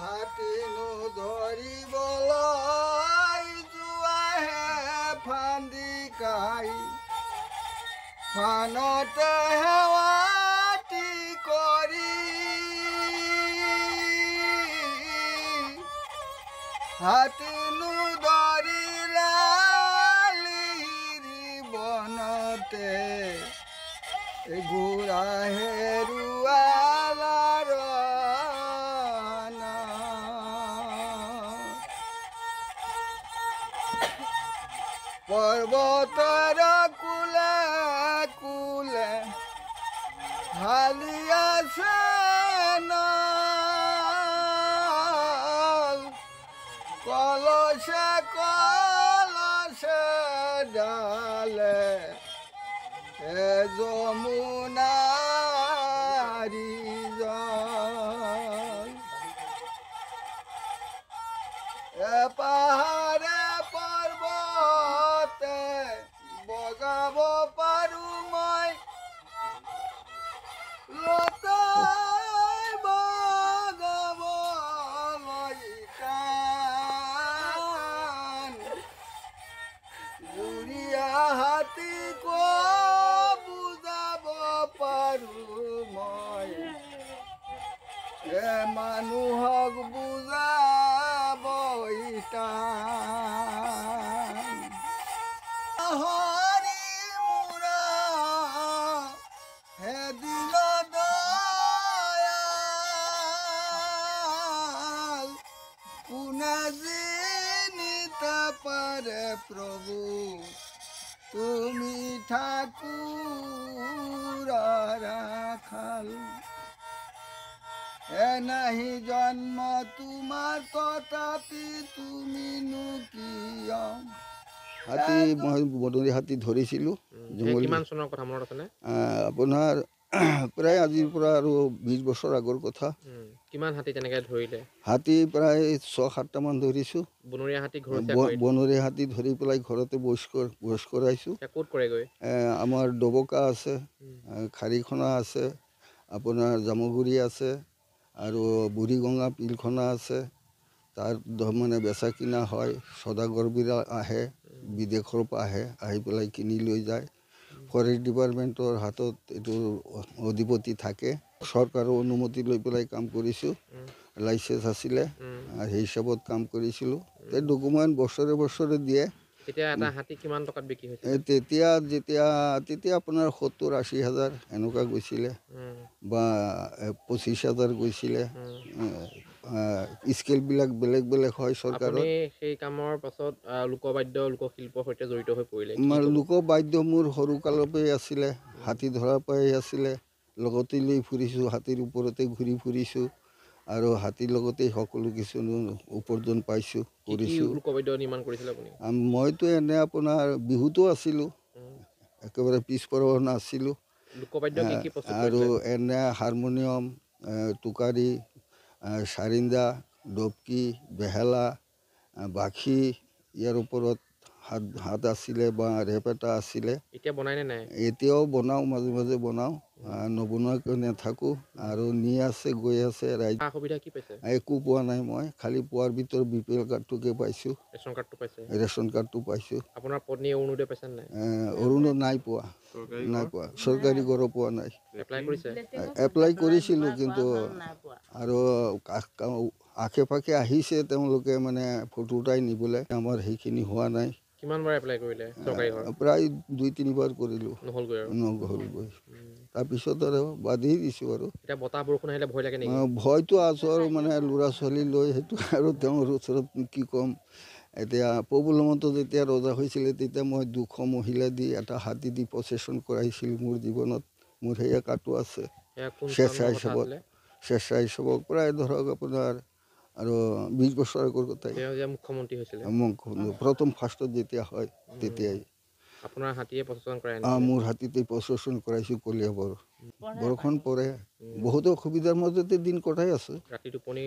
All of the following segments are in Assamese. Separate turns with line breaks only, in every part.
হাতে নো ধরি বলাই হে ফান্দি কাই ফানতে হেওয়াটি করি হাতে নু ধরি লালি বনতে ঘোরা হে পর্বতর কুলে কুলে হালিয়াছে কলসে কল এ মানুহক বুজাব হৰি মোৰা হে দিল কোনে জিনিতে পাৰে প্ৰভু তুমি ঠাকুৰ ৰাখাল এনাহি জন্ম তোমাৰ তথাপি তুমি নো কিয়
হাতী মই বদলি হাতী ধৰিছিলোঁ জংঘলী আপোনাৰ প্ৰায় আজিৰ পৰা আৰু বিশ বছৰ আগৰ কথা
কিমান হাতী তেনেকৈ ধৰিলে
হাতী প্ৰায় ছয় সাতটামান ধৰিছোঁ বনৰীয়া হাতী ঘৰ বনৰীয়া হাতী ধৰি পেলাই ঘৰতে বয়স্ক বয়স্ক ৰাইছোঁ ক'ত কৰেগৈ আমাৰ ডবকা আছে খাৰীখনা আছে আপোনাৰ জামুগুৰি আছে আৰু বুঢ়ীগঙ্গা পিলখনা আছে তাৰ মানে বেচা কিনা হয় সদাগৰবিলাক আহে বিদেশৰ পৰা আহে আহি পেলাই কিনি লৈ যায় ফৰেষ্ট ডিপাৰ্টমেণ্টৰ হাতত এইটো অধিপতি থাকে চৰকাৰৰ অনুমতি লৈ পেলাই কাম কৰিছোঁ লাইচেঞ্চ আছিলে সেই হিচাপত কাম কৰিছিলোঁ ডকুমেণ্ট বছৰে বছৰে দিয়ে
এতিয়া এটা হাতী কিমান টকাত বিক্ৰী হৈছে
তেতিয়া যেতিয়া তেতিয়া আপোনাৰ সত্তৰ আশী হাজাৰ এনেকুৱা গৈছিলে বা পঁচিছ হাজাৰ গৈছিলে স্কেলবিলাক বেলেগ বেলেগ হয় চৰকাৰে
সেই কামৰ পাছত লোকবাদ্য লোকশিল্পৰ সৈতে জড়িত হৈ পৰিলে
লোকবাদ্য মোৰ সৰুকালৰ পৰাই আছিলে হাতী ধৰাৰ পৰাই আছিলে লগতে লৈ ফুৰিছোঁ হাতীৰ ওপৰতে ঘূৰি ফুৰিছোঁ আৰু হাতীৰ লগতেই সকলো কিছু উপাৰ্জন পাইছোঁ কৰিছোঁ মইতো এনে আপোনাৰ বিহুতো আছিলোঁ একেবাৰে পিছপৰ নাছিলোঁ আৰু এনে হাৰমনিয়াম টুকাৰী চাৰিন্দা ডপকি বেহেলা বাখি ইয়াৰ ওপৰত হাত হাত আছিলে বা ৰেপ এটা আছিলে এতিয়াও বনাওঁ মাজে মাজে বনাওঁ নবনোৱা কাৰণে থাকোঁ আৰু নি আছে গৈ আছে ৰাইজ একো পোৱা নাই মই খালি পোৱাৰ ভিতৰত বি পি এল কাৰ্ডটোকে পাইছোঁ ৰেচন কাৰ্ডটো পাইছোঁ অৰুণো নাই পোৱা নাই পোৱা চৰকাৰী ঘৰো পোৱা নাই এপ্লাই কৰিছিলোঁ কিন্তু আৰু আশে পাশে আহিছে তেওঁলোকে মানে ফটো উঠাই নিবলৈ আমাৰ সেইখিনি হোৱা নাই
প্ৰায়
দুই তিনিবাৰ কৰিলোঁ নহ'লগৈ নহ'লগৈ তাৰপিছত আৰু বাদি দিছোঁ আৰু
এতিয়া বতাহ বৰষুণ আহিলে ভয় লাগে নেকি ভয়টো
আছোঁ আৰু মানে ল'ৰা ছোৱালী লৈ সেইটো আৰু তেওঁৰ ওচৰত কি ক'ম এতিয়া প্ৰব্লেমতো যেতিয়া ৰজা হৈছিলে তেতিয়া মই দুশ মহিলা দি এটা হাতী দি প্ৰচেষণ কৰাইছিল মোৰ জীৱনত মোৰ সেয়া কাটো আছে স্বেচ্ছা হিচাপত স্বেচ্ছা হিচাপত প্ৰায় ধৰক আপোনাৰ আৰু বিছ বছৰ আগৰ কথা মুখ্যমন্ত্ৰী হৈছিলে প্ৰথম ফাৰ্ষ্টত যেতিয়া হয় তেতিয়াই আপোনাৰ হাতীয়ে প্ৰশ্ৰচন কৰাই মোৰ হাতীতে প্ৰশ্ৰচন কৰাইছোঁ কলীয়া বৰ বৰষুণ পৰে বহুত অসুবিধাৰ মাজতে দিন কটাই আছোঁ
ৰাতি টোপনি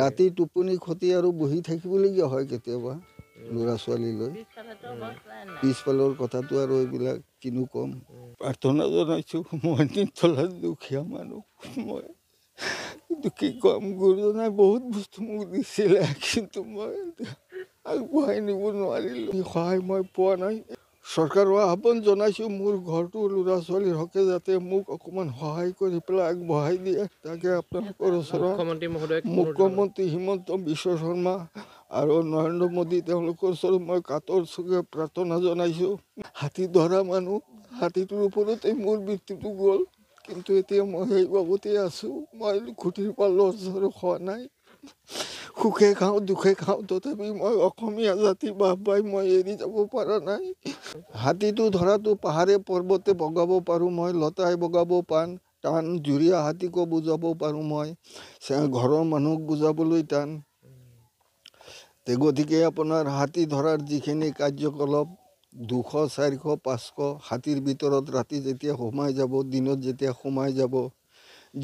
ৰাতি
টোপনি খতি আৰু বহি থাকিবলগীয়া হয় কেতিয়াবা ল'ৰা ছোৱালীলৈ পিছফালৰ কথাটো আৰু এইবিলাক কিনো ক'ম প্ৰাৰ্থনা জনাইছোঁ মই নিথলা দুখীয়া মানুহ মই কি ক'ম গুৰুজনাই বহুত বস্তু মোক দিছিলে কিন্তু মই আগবঢ়াই নিব নোৱাৰিলোঁ সহায় মই পোৱা নাই চৰকাৰৰ আহ্বান জনাইছোঁ মোৰ ঘৰটোৰ ল'ৰা ছোৱালীৰ হকে যাতে মোক অকণমান সহায় কৰি পেলাই আগবঢ়াই দিয়ে তাকে আপোনালোকৰ ওচৰত মুখ্যমন্ত্ৰী হিমন্ত বিশ্ব শৰ্মা আৰু নৰেন্দ্ৰ মোদী তেওঁলোকৰ ওচৰত মই কাটৰ চুকে প্ৰাৰ্থনা জনাইছোঁ হাতী ধৰা মানুহ হাতীটোৰ ওপৰতে মোৰ বৃত্তিটো গ'ল কিন্তু এতিয়া মই সেই বাবতেই আছোঁ মই খুটিৰ পৰা লৰ চৰ খোৱা নাই সুখে খাওঁ দুখে খাওঁ তথাপি মই অসমীয়া জাতি বাপ বাই মই এৰি যাব পৰা নাই হাতীটো ধৰাটো পাহাৰে পৰ্বতে বগাব পাৰোঁ মই লতাই বগাব পাৰ টান জুৰীয়া হাতীকো বুজাব পাৰোঁ মই ঘৰৰ মানুহক বুজাবলৈ টান গতিকে আপোনাৰ হাতী ধৰাৰ যিখিনি কাৰ্যকলাপ দুশ চাৰিশ পাঁচশ হাতীৰ ভিতৰত ৰাতি যেতিয়া সোমাই যাব দিনত যেতিয়া সোমাই যাব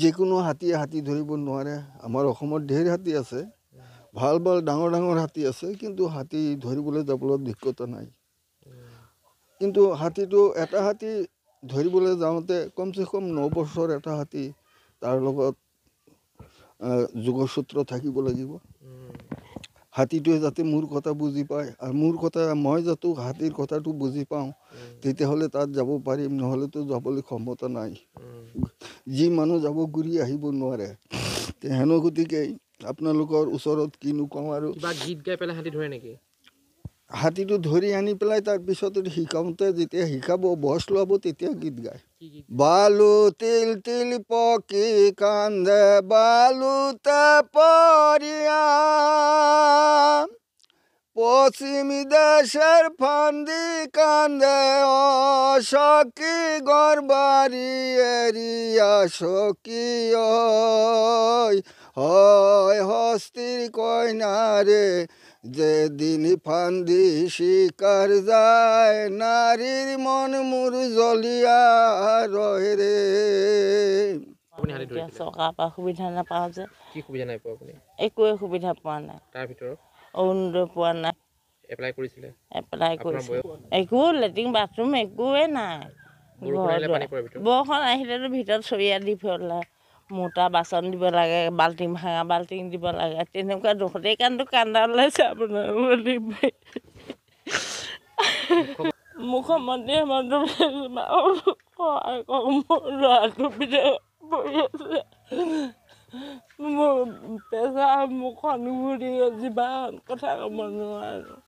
যিকোনো হাতীয়ে হাতী ধৰিব নোৱাৰে আমাৰ অসমত ধেৰ হাতী আছে ভাল ভাল ডাঙৰ ডাঙৰ হাতী আছে কিন্তু হাতী ধৰিবলৈ যাবলৈ অভিজ্ঞতা নাই কিন্তু হাতীটো এটা হাতী ধৰিবলৈ যাওঁতে কমচে কম ন বছৰ এটা হাতী তাৰ লগত যোগসূত্ৰ থাকিব লাগিব হাতীটোৱে যাতে মোৰ কথা বুজি পায় আৰু মোৰ কথা মই যাতো হাতীৰ কথাটো বুজি পাওঁ তেতিয়াহ'লে তাত যাব পাৰিম নহ'লেতো যাবলৈ ক্ষমতা নাই যি মানুহ যাব ঘূৰি আহিব নোৱাৰে তেহেনো গতিকে আপোনালোকৰ ওচৰত কিনো কওঁ আৰু গীত
গাই পেলাই হাতী ধৰে নেকি
হাতীটো ধৰি আনি পেলাই তাৰপিছত শিকাওঁতে যেতিয়া শিকাব বয়স লোৱাব তেতিয়া গীত গায় বালু
তিল তিল পকি কান্দে বালুতে পৰিয়া পশ্চিম দেশের ফান্দি কান্দে অসকি গরবারি এরিয়া সকি হয়
হস্তির কয়না যেদিন ফান্দি শিকার যায় নারীর মন মুর জলিয়া রহে রে
চৰকাৰৰ পৰা সুবিধা নাপাওঁ যে কি সুবিধা নাই পোৱা আপুনি
একোৱে সুবিধা পোৱা নাই তাৰ ভিতৰত অৰুণোদয় পোৱা নাই এপ্লাই কৰিছিলে এপ্লাই কৰিছিলোঁ একো লেট্ৰিন বাথৰুম একোৱে নাই বৰষুণ আহিলেতো ভিতৰত চৰিয়া দি পেলাই মোটা বাচন দিব লাগে বাল্টিং ভাঙা বাল্টিং দিব লাগে তেনেকুৱা দুখতেই কাণটো কান্দা ওলাইছে আপোনাৰ মুখ্যমন্ত্ৰী হেমন্ত ল'ৰাটো পৰি আছে মোৰ পেচা মুখখন ঘূৰি যিমান কথা ক'ব নোৱাৰোঁ